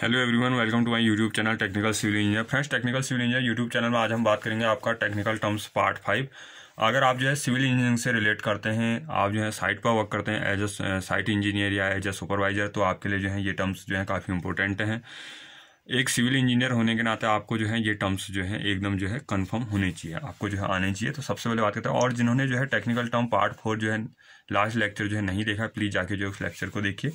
hello everyone welcome to my YouTube channel technical civil engineer friends technical civil engineer YouTube channel में आज हम बात करेंगे आपका टेक्निकल टर्म्स पार्ट फाइव अगर आप जो है सिविल इंजीनियरिंग से रिलेट करते हैं आप जो है साइट पर वर्क करते हैं एज अ साइट इंजीनियर या एज अ सुपरवाइजर तो आपके लिए जो है ये टर्म्स जो है काफ़ी इंपॉर्टेंट हैं एक सिविल इंजीनियर होने के नाते आपको जो है ये टर्म्स जो है एकदम जो है कंफर्म होने चाहिए आपको जो है आने चाहिए तो सबसे पहले बात करते हैं और जिन्होंने जो है टेक्निकल टर्म पार्ट फोर जो है लास्ट लेक्चर जो है नहीं देखा प्लीज़ जाके जो उस लेक्चर को देखिए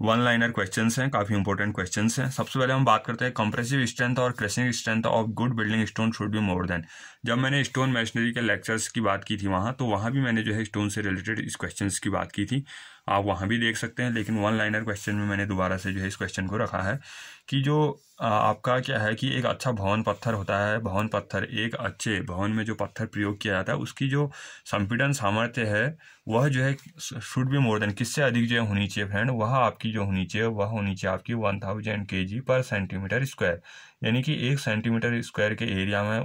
वन लाइनर क्वेश्चन हैं काफ़ी इंपॉर्टेंट क्वेश्चन हैं सबसे पहले हम बात करते हैं कंप्रेसिव स्ट्रेंथ और crushing strength of good building stone should be more than जब मैंने स्टोन मैशनरी के लेक्चर्स की बात की थी वहाँ तो वहाँ भी मैंने जो है स्टोन से रिलेटेड इस क्वेश्चन की बात की थी आप वहाँ भी देख सकते हैं लेकिन वन लाइनर क्वेश्चन में मैंने दोबारा से जो है इस क्वेश्चन को रखा है कि जो आपका क्या है कि एक अच्छा भवन पत्थर होता है भवन पत्थर एक अच्छे भवन में जो पत्थर प्रयोग किया जाता है उसकी जो संपीडन सामर्थ्य है वह जो है शुड बी मोर देन किससे अधिक जो होनी चाहिए फ्रेंड वह आपकी जो होनी चाहिए वह होनी चाहिए आपकी वन थाउजेंड के जी पर सेंटीमीटर स्क्वायर यानी कि एक सेंटीमीटर स्क्वायर के एरिया में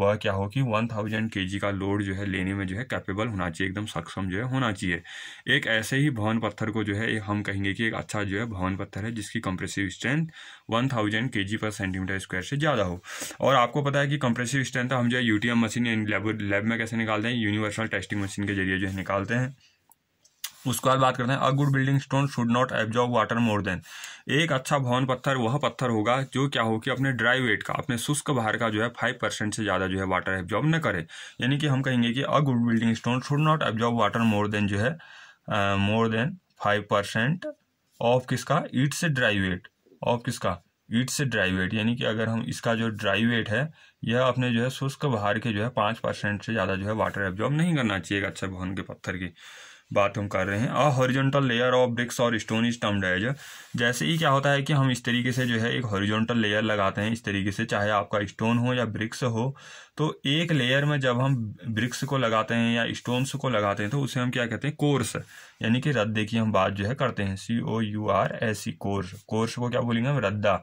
वह क्या हो कि वन थाउजेंड के जी का लोड जो है लेने में जो है कैपेबल होना चाहिए एकदम सक्षम जो है होना चाहिए एक ऐसे ही भवन पत्थर को जो है हम कहेंगे कि एक अच्छा जो है भवन पत्थर है जिसकी कंप्रेसिव स्ट्रेंथ वन थाउजेंड के जी पर सेंटीमीटर स्क्वायर से ज़्यादा हो और आपको पता है कि कंप्रेसिव स्ट्रेंथ हम जो है यू मशीन यानी लैब लैब में कैसे निकालते हैं यूनिवर्सल टेस्टिंग मशीन के जरिए जो है निकालते हैं उसके बाद बात करते हैं a good building stone should not absorb water more than एक अच्छा भवन पत्थर वह पत्थर होगा जो क्या हो कि अपने ड्राई वेट का अपने शुष्क भार का जो है फाइव परसेंट से ज़्यादा जो है वाटर एब्जॉर्व न करे यानी कि हम कहेंगे कि a good building stone should not absorb water more than जो है more than five percent of किसका ईट से ड्राई वेट ऑफ किसका ईट से ड्राई वेट यानी कि अगर हम इसका जो ड्राई वेट है यह अपने जो है शुष्क भार के जो है पाँच परसेंट से ज़्यादा जो है वाटर एब्जॉर्ब नहीं करना चाहिए अच्छा भवन के पत्थर की बात हम कर रहे हैं a horizontal layer of bricks और स्टोन इज टर्म्ड एज जैसे ही क्या होता है कि हम इस तरीके से जो है एक हॉरिजॉन्टल लेयर लगाते हैं इस तरीके से चाहे आपका स्टोन हो या ब्रिक्स हो तो एक लेयर में जब हम ब्रिक्स को लगाते हैं या स्टोन्स को लगाते हैं तो उसे हम क्या कहते हैं कोर्स यानी कि रद्दे की हम बात जो है करते हैं C O U R S E course course को क्या बोलेंगे हम रद्दा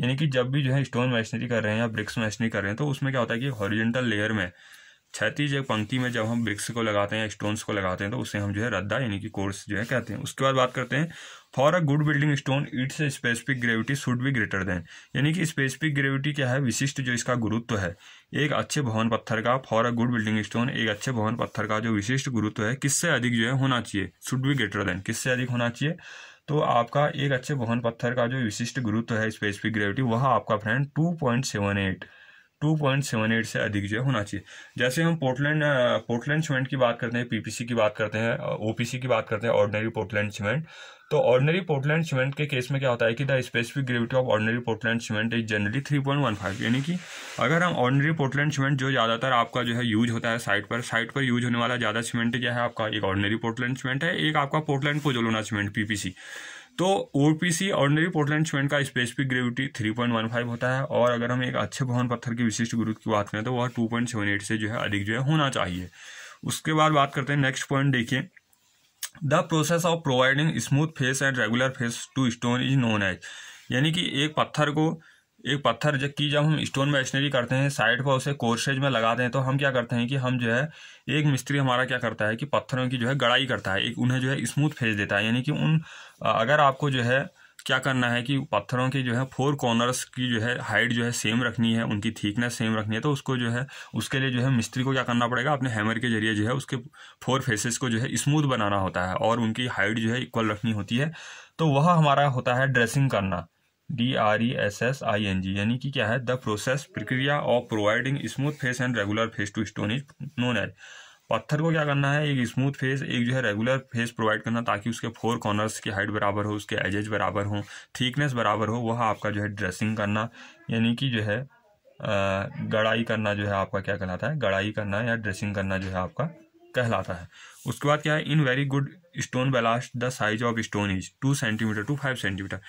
यानी कि जब भी जो है स्टोन मैशनरी कर रहे हैं या ब्रिक्स मैशनरी कर रहे हैं तो उसमें क्या होता है कि हॉरिजेंटल लेयर में क्षतिज एक पंक्ति में जब हम ब्रिक्स को लगाते हैं स्टोन्स को लगाते हैं तो उसे हम जो है रद्दा यानी कि कोर्स जो है कहते हैं उसके बाद बात करते हैं for a good building stone its specific gravity should be greater than यानी कि स्पेसिफिक ग्रेविटी क्या है विशिष्ट जो इसका गुरुत्व है एक अच्छे भवन पत्थर का for a good building stone एक अच्छे भवन पत्थर का जो विशिष्ट गुरुत्व है किससे अधिक जो है होना चाहिए शुड बी ग्रेटर देन किससे अधिक होना चाहिए तो आपका एक अच्छे भवन पत्थर का जो विशिष्ट गुरुत्व है स्पेसिफिक ग्रेविटी वह आपका friend two point seven eight two point seven eight से अधिक जो है होना चाहिए जैसे हम पोर्टलैंड पोर्टलैंड सीमेंट की बात करते हैं पीपीसी की बात करते हैं ओपीसी की बात करते हैं ऑर्डनरी पोर्टलैंड सीमेंट तो ऑर्डनरी पोर्टलैंड सीमेंट के केस में क्या होता है कि the specific gravity of ordinary Portland cement is generally three point one five यानी कि अगर हम ऑर्डनरी पोर्टलैंड सीमेंट जो ज़्यादातर आपका जो है यूज होता है साइट पर साइट पर यूज होने वाला ज़्यादा सीमेंट क्या है आपका एक ऑर्डनरी पोर्टलैंड सीमेंट है एक आपका पोर्टलैंड पोजोलोना सीमेंट पीपीसी तो ओपीसी ऑर्डनरी पोर्टलैंड सीमेंट का स्पेसिफिक ग्रेविटी 3.15 होता है और अगर हम एक अच्छे भवन पत्थर की विशिष्ट गुरुत्व की बात करें तो वह 2.78 से जो है अधिक जो है होना चाहिए उसके बाद बात करते हैं नेक्स्ट पॉइंट देखिए the process of providing smooth face and regular face to stone is known as यानी कि एक पत्थर को एक पत्थर जब की जब हम स्टोन मैशनरी करते हैं साइड पर उसे कोर्सेज में लगाते हैं तो हम क्या करते हैं कि हम जो है एक मिस्त्री हमारा क्या करता है कि पत्थरों की जो है गड़ाई करता है एक उन्हें जो है स्मूथ फेज देता है यानी कि उन अगर आपको जो है क्या करना है कि पत्थरों के जो है फोर कॉर्नर्स की जो है हाइट जो है सेम रखनी है उनकी थिकनेस सेम रखनी है तो उसको जो है उसके लिए जो है मिस्त्री को क्या करना पड़ेगा अपने हैमर के जरिए जो है उसके फोर फेसेस को जो है स्मूथ बनाना होता है और उनकी हाइट जो है इक्वल रखनी होती है तो वह हमारा होता है ड्रेसिंग करना D R E S S I N G यानी कि क्या है द प्रोसेस प्रक्रिया of providing smooth face and regular face to stone is known as पत्थर को क्या करना है एक स्मूथ फेस एक जो है रेगुलर फेस प्रोवाइड करना ताकि उसके फोर कॉर्नर्स की हाइट बराबर हो उसके एजेज बराबर हो थिकनेस बराबर हो वह आपका जो है ड्रेसिंग करना यानी कि जो है गड़ाई करना जो है आपका क्या कहलाता है गड़ाई करना या ड्रेसिंग करना जो है आपका कहलाता है उसके बाद क्या है in very good stone ballast the size of stone is two centimetre to five centimetre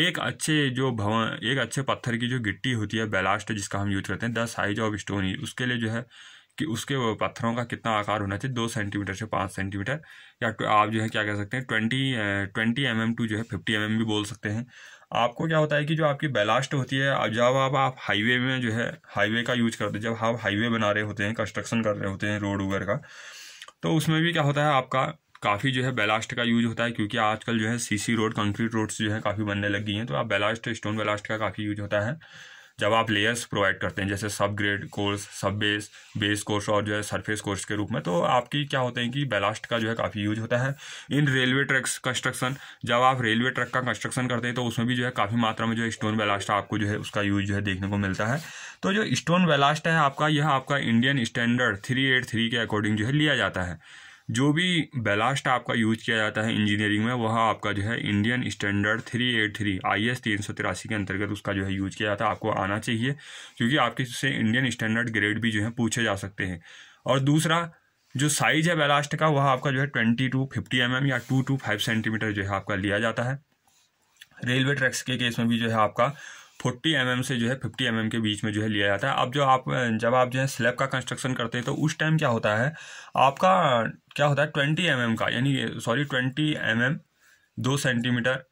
एक अच्छे जो भवन एक अच्छे पत्थर की जो गिट्टी होती है बेलास्ट जिसका हम यूज करते हैं द साइज ऑफ स्टोन ही उसके लिए जो है कि उसके पत्थरों का कितना आकार होना चाहिए दो सेंटीमीटर से पाँच सेंटीमीटर या तो आप जो है क्या कह सकते हैं twenty twenty M M to जो है फिफ्टी एम एम भी बोल सकते हैं आपको क्या होता है कि जो आपकी बेलास्ट होती है जब आप आप हाईवे में जो है हाईवे का यूज करते हैं जब आप हाईवे बना रहे होते हैं कंस्ट्रक्शन कर रहे होते हैं रोड वगैरह का तो उसमें भी क्या होता है आपका काफ़ी जो है बेलास्ट का यूज होता है क्योंकि आजकल जो है सीसी रोड कंक्रीट रोड्स जो है काफ़ी बनने लग गई हैं तो आप बेलास्ट स्टोन बेलास्ट का काफ़ी यूज होता है जब आप लेयर्स प्रोवाइड करते हैं जैसे sub grade course sub base base course और जो है सरफेस कोर्स के रूप में तो आपकी क्या होते हैं कि बेलास्ट का जो है काफ़ी यूज होता है इन रेलवे ट्रैक्स कंस्ट्रक्शन जब आप रेलवे ट्रैक का कंस्ट्रक्शन करते हैं तो उसमें भी जो है काफ़ी मात्रा में जो है स्टोन बेलास्ट आपको जो है उसका यूज जो है देखने को मिलता है तो जो स्टोन बेलास्ट है आपका यह आपका Indian standard three eight three के अकॉर्डिंग जो है लिया जाता है जो भी बेलास्ट आपका यूज किया जाता है इंजीनियरिंग में वह आपका जो है Indian standard three eight three I S तीन सौ तिरासी के अंतर्गत उसका जो है यूज किया जाता है आपको आना चाहिए क्योंकि आपके से इंडियन स्टैंडर्ड ग्रेड भी जो है पूछे जा सकते हैं और दूसरा जो साइज है बेलास्ट का वह आपका जो है twenty to fifty M M या टू टू फाइव सेंटीमीटर जो है आपका लिया जाता है रेलवे ट्रैक्स के केस में भी जो है आपका फोर्टी एम से जो है फिफ्टी एम के बीच में जो है लिया जाता है अब जो आप जब आप जो है स्लैब का कंस्ट्रक्शन करते हैं तो उस टाइम क्या होता है आपका क्या होता है ट्वेंटी एम का यानी सॉरी ट्वेंटी एम एम दो सेंटीमीटर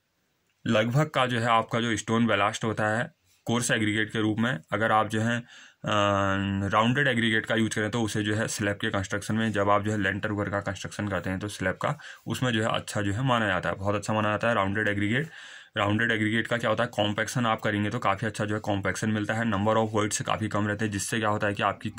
लगभग का जो है आपका जो स्टोन बेलास्ट होता है कोर्स एग्रीगेट के रूप में अगर आप जो है राउंडेड एग्रीगेट का यूज करें तो उसे जो है स्लैब के कंस्ट्रक्शन में जब आप जो है लेंटर वर्क का कंस्ट्रक्शन करते हैं तो स्लैब का उसमें जो है अच्छा जो है माना जाता है बहुत अच्छा माना जाता है राउंडेड एग्रीगेट राउंडेड एग्रीगेट का क्या होता है कॉम्पैक्शन आप करेंगे तो काफ़ी अच्छा जो है कॉम्पैक्शन मिलता है नंबर ऑफ वर्ड्स से काफ़ी कम रहते हैं जिससे क्या होता है कि आपकी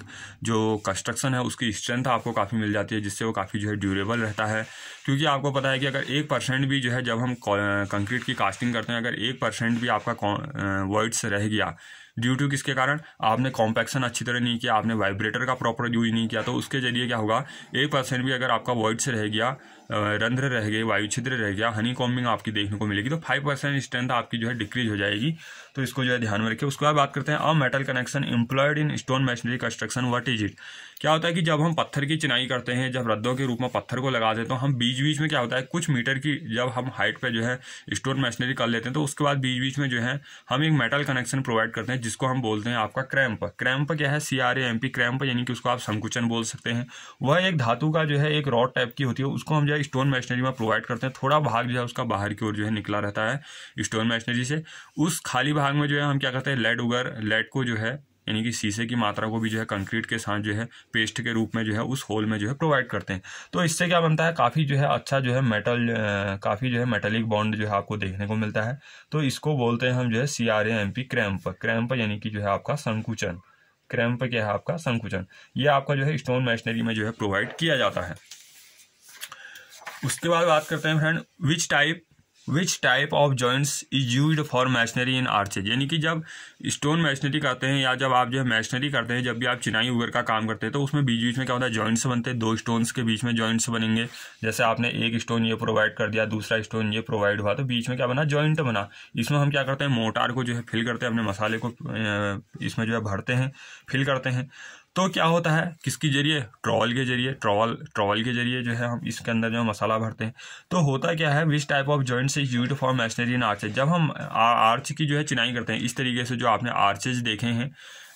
जो कंस्ट्रक्शन है उसकी स्ट्रेंथ आपको काफ़ी मिल जाती है जिससे वो काफ़ी जो है ड्यूरेबल रहता है क्योंकि आपको पता है कि अगर एक परसेंट भी जो है जब हम कंक्रीट की कास्टिंग करते हैं अगर एक परसेंट भी आपका वर्ड्स रह गया ड्यू टू किसके कारण आपने कॉम्पैक्शन अच्छी तरह नहीं किया आपने वाइब्रेटर का प्रॉपर यूज नहीं किया तो उसके जरिए क्या होगा एक परसेंट भी अगर आपका वर्ड से रह गया रंध्र रह गए वायु छिद्र रह गया हनी कॉम्बिंग आपकी देखने को मिलेगी तो फाइव परसेंट स्ट्रेंथ आपकी जो है डिक्रीज हो जाएगी तो इसको जो है ध्यान में रखिए उसके बाद बात करते हैं a metal connection employed in stone masonry construction what is it क्या होता है कि जब हम पत्थर की चिनाई करते हैं जब रद्दों के रूप में पत्थर को लगा देते हैं तो हम बीच बीच में क्या होता है कुछ मीटर की जब हम हाइट पर जो है स्टोन मशीनरी कर लेते हैं तो उसके बाद बीच बीच में जो है हम एक मेटल कनेक्शन प्रोवाइड करते हैं जिसको हम बोलते हैं आपका क्रैम्प क्रैम्प क्या है C R M P cramp यानी कि उसको आप संकुचन बोल सकते हैं वह एक धातु का जो है एक रॉड टाइप की होती है उसको हम जो है स्टोन मशीनरी में प्रोवाइड करते हैं थोड़ा भाग जो है उसका बाहर की ओर जो है निकला रहता है स्टोन मशीनरी से उस खाली भाग में जो है हम क्या करते हैं लेड उगर लेड को जो है यानी कि शीशे की मात्रा को भी जो है कंक्रीट के साथ जो है पेस्ट के रूप में जो है उस होल में जो है प्रोवाइड करते हैं तो इससे क्या बनता है काफ़ी जो है अच्छा जो है मेटल काफ़ी जो है मेटेलिक बॉन्ड जो है आपको देखने को मिलता है तो इसको बोलते हैं हम जो है C R M P cramp cramp यानी कि जो है आपका संकुचन क्रैम्प क्या है आपका संकुचन ये आपका जो है स्टोन मशीनरी में जो है प्रोवाइड किया जाता है उसके बाद बात करते हैं friend which type which type of joints is use for masonry in arches यानी कि जब स्टोन मैशनरी करते हैं या जब आप जो है मैशनरी करते हैं जब भी आप चिनाई उगर का काम करते हैं तो उसमें बीच बीच में क्या होता है जॉइंट्स बनते हैं दो स्टोन्स के बीच में जॉइंट्स बनेंगे जैसे आपने एक स्टोन ये प्रोवाइड कर दिया दूसरा स्टोन ये प्रोवाइड हुआ तो बीच में क्या बना जॉइंट बना इसमें हम क्या करते हैं मोटार को जो है फिल करते हैं अपने मसाले को इसमें जो है भरते हैं फिल करते हैं तो क्या होता है किसके जरिए ट्रॉवल के जरिए ट्रॉवल ट्रॉवल के जरिए जो है हम इसके अंदर जो मसाला भरते हैं तो होता क्या है which type of joints is use for masonry in arches जब हम आर्च की जो है चिनाई करते हैं इस तरीके से जो आपने आर्चेज देखे हैं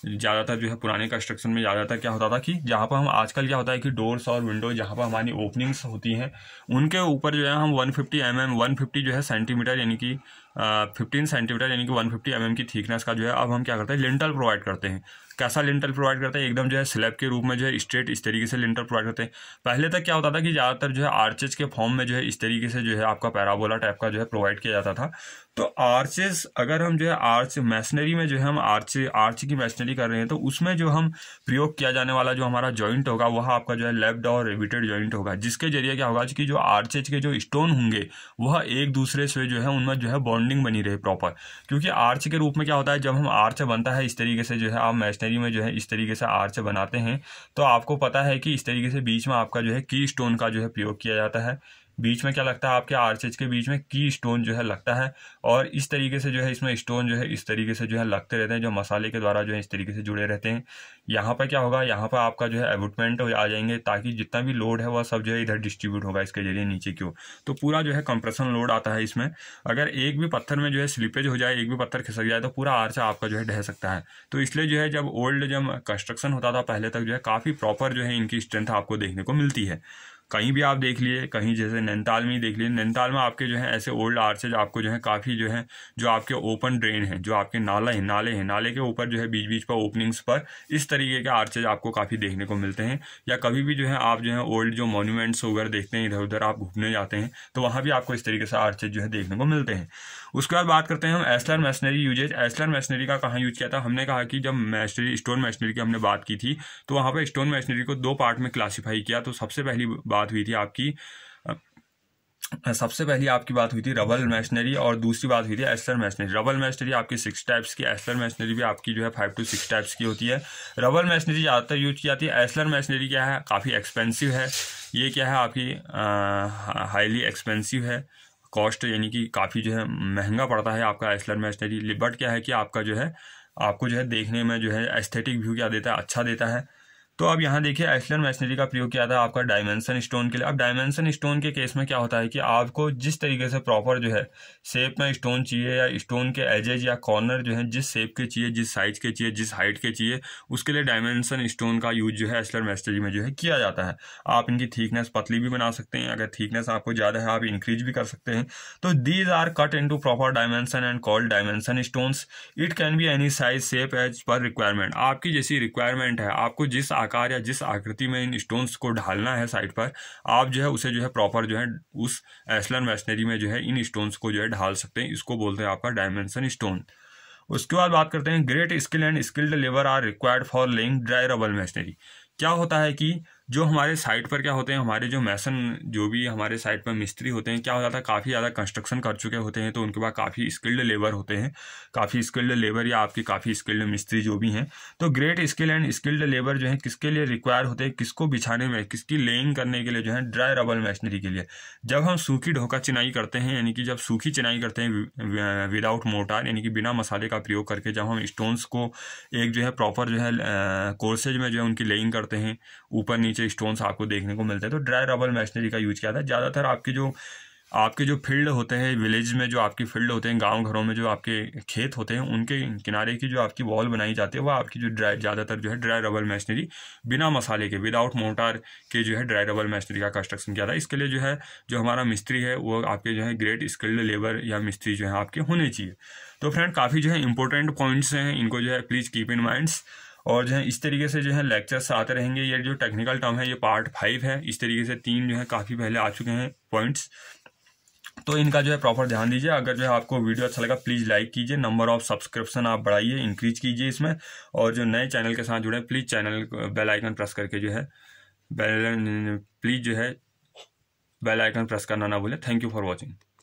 ज़्यादातर जो है पुराने कंस्ट्रक्शन में ज़्यादातर क्या होता था कि जहाँ पर हम आजकल क्या होता है कि डोर्स और विंडो जहाँ पर हमारी ओपनिंग्स होती हैं उनके ऊपर जो है हम 150 फिफ्टी एम एम वन जो है सेंटीमीटर यानी कि फिफ्टीन सेंटीमीटर यानी कि वन फिफ्टी एम की थिकनेस का जो है अब हम क्या करते हैं लिंटल प्रोवाइड करते हैं कैसा लिंटल प्रोवाइड करते हैं एकदम जो है स्लैब के रूप में जो है स्ट्रेट इस तरीके से लिंटल प्रोवाइड करते हैं पहले तक क्या होता था कि ज़्यादातर जो है आर्चेज के फॉर्म में जो है इस तरीके से जो है आपका पैराबोला टाइप का जो है प्रोवाइड किया जाता था तो आर्चेस अगर हम जो है आर्च मैशनरी में जो है हम आर्च आर्च की मैशनरी कर रहे हैं तो उसमें जो हम प्रयोग किया जाने वाला जो हमारा जॉइंट होगा वह आपका जो है लेफ्ट और रिविटेड जॉइंट होगा जिसके जरिए क्या होगा कि जो आर्चेज के जो स्टोन होंगे वह एक दूसरे से जो है उनमें जो है बॉन्ड बॉन्डिंग बनी रहे प्रॉपर क्योंकि आर्च के रूप में क्या होता है जब हम आर्च बनता है इस तरीके से जो है आप मैशनरी में जो है इस तरीके से आर्च बनाते हैं तो आपको पता है कि इस तरीके से बीच में आपका जो है की स्टोन का जो है प्रयोग किया जाता है बीच में क्या लगता है आपके आर्चेज के बीच में की स्टोन जो है लगता है और इस तरीके से जो है इसमें स्टोन जो है इस तरीके से जो है लगते रहते हैं जो मसाले के द्वारा जो है इस तरीके से जुड़े रहते हैं यहाँ पर क्या होगा यहाँ पर आपका जो है एबुटमेंट आ जाएंगे ताकि जितना भी लोड है वह सब जो है इधर डिस्ट्रीब्यूट होगा इसके जरिए नीचे की ओर तो पूरा जो है कंप्रेशन लोड आता है इसमें अगर एक भी पत्थर में जो है स्लिपेज हो जाए एक भी पत्थर खिसक जाए तो पूरा आर्च आपका जो है ढह सकता है तो इसलिए जो है जब ओल्ड जब कंस्ट्रक्शन होता था पहले तक जो है काफ़ी प्रॉपर जो है इनकी स्ट्रेंथ आपको देखने को मिलती है कहीं भी आप देख लिए कहीं जैसे नैनीताल में ही देख लिए नैनीताल में आपके जो है ऐसे ओल्ड आर्चेज आपको जो है काफ़ी जो है जो आपके ओपन ड्रेन है जो आपके नाला है नाले हैं नाले के ऊपर जो है बीच बीच पर ओपनिंग्स पर इस तरीके के आर्चेज आपको काफ़ी देखने को मिलते हैं या कभी भी जो है आप जो है ओल्ड जो मोन्यूमेंट्स वगैरह देखते हैं इधर उधर आप घूमने जाते हैं तो वहाँ भी आपको इस तरीके से आर्चेज जो है देखने को मिलते हैं उसके बाद बात करते हैं हम ashlar masonry uses ashlar masonry का कहाँ यूज किया था हमने कहा कि जब मैशनरी स्टोन मशीनरी की हमने बात की थी तो वहाँ पर स्टोन मशीनरी को दो पार्ट में क्लासीफाई किया तो सबसे पहली बात हुई थी आपकी सबसे पहली आपकी बात हुई थी रबल मैशनरी और दूसरी बात हुई थी एस्टर मैशनरी रबल मैशनरी आपकी सिक्स टाइप्स की एस्टर मैशनरी भी आपकी जो है फाइव टू सिक्स टाइप्स की होती है रबल मैशनरी ज़्यादातर यूज की जाती है एस्लर मैशनरी क्या है काफ़ी एक्सपेंसिव है ये क्या है आपकी हाईली एक्सपेंसिव है कॉस्ट यानी कि काफ़ी जो है महंगा पड़ता है आपका एस्लर मैशनरी बट क्या है कि आपका जो है आपको जो है देखने में जो है एस्थेटिक व्यू क्या देता है अच्छा देता है तो अब यहाँ देखिए आइसलैंड मशीनरी का प्रयोग किया था आपका डायमेंशन स्टोन के लिए अब डायमेंशन स्टोन के केस में क्या होता है कि आपको जिस तरीके से प्रॉपर जो है शेप में स्टोन चाहिए या स्टोन के एजेज या कॉर्नर जो है जिस शेप के चाहिए जिस साइज के चाहिए जिस हाइट के चाहिए उसके लिए डायमेंशन स्टोन का यूज जो है आइसलैंड मैशनरी में जो है किया जाता है आप इनकी थीकनेस पतली भी बना सकते हैं अगर थीकनेस आपको ज़्यादा है आप इंक्रीज भी कर सकते हैं तो these are cut in proper dimension and called dimension stones it can be any size shape as per requirement आपकी जैसी रिक्वायरमेंट है आपको जिस आकार या जिस आकृति में इन स्टोन्स को ढालना है साइड पर आप जो है उसे जो है प्रॉपर जो है उस एसलन मशीनरी में जो है इन स्टोन्स को जो है ढाल सकते हैं इसको बोलते हैं आपका डायमेंशन स्टोन उसके बाद बात करते हैं great skill and skilled labour are required for laying dry rubble masonry क्या होता है कि जो हमारे साइट पर क्या होते हैं हमारे जो मैसन जो भी हमारे साइट पर मिस्त्री होते हैं क्या हो जाता है काफ़ी ज़्यादा कंस्ट्रक्शन कर चुके होते हैं तो उनके पास काफ़ी स्किल्ड लेबर होते हैं काफ़ी स्किल्ड लेबर या आपके काफ़ी स्किल्ड मिस्त्री जो भी हैं तो great skill and skilled labour जो है किसके लिए रिक्वायर होते हैं किसको बिछाने में किसकी लेइंग करने के लिए जो है ड्राई रबल मशीनरी के लिए जब हम सूखी ढोका चिनाई करते हैं यानी कि जब सूखी चिनाई करते हैं विदाउट मोटार यानी कि बिना मसाले का प्रयोग करके जब हम स्टोन्स को एक जो है प्रॉपर जो है कोर्सेज में जो है उनकी लेइंग करते हैं ऊपर नीचे स्टोन्स आपको देखने को मिलते हैं तो ड्राई रबल मशीनरी का यूज किया था ज़्यादातर आपके जो आपके जो फील्ड होते हैं विलेज में जो आपके फील्ड होते हैं गांव घरों में जो आपके खेत होते हैं उनके किनारे की जो आपकी वॉल बनाई जाती है वह आपकी जो ड्राई ज़्यादातर जो है ड्राई रबल मशीनरी बिना मसाले के विदाउट मोटार के जो है ड्राई रबल मशीनरी का कंस्ट्रक्शन किया था इसके लिए जो है जो हमारा मिस्त्री है वो आपके जो है ग्रेट स्किल्ड लेबर या मिस्त्री जो है आपके होने चाहिए तो फ्रेंड काफ़ी जो है इंपॉर्टेंट पॉइंट्स हैं इनको जो है प्लीज़ कीप इन माइंड्स और जो है इस तरीके से जो है लेक्चर्स आते रहेंगे ये जो टेक्निकल टर्म है ये पार्ट फाइव है इस तरीके से तीन जो है काफ़ी पहले आ चुके हैं पॉइंट्स तो इनका जो है प्रॉपर ध्यान दीजिए अगर जो है आपको वीडियो अच्छा लगा प्लीज़ लाइक कीजिए नंबर ऑफ सब्सक्रिप्शन आप बढ़ाइए इंक्रीज कीजिए इसमें और जो नए चैनल के साथ जुड़े please channel bell icon press करके जो है बेल प्लीज़ जो है बेल आइकन प्रेस करना ना भूलें थैंक यू फॉर वॉचिंग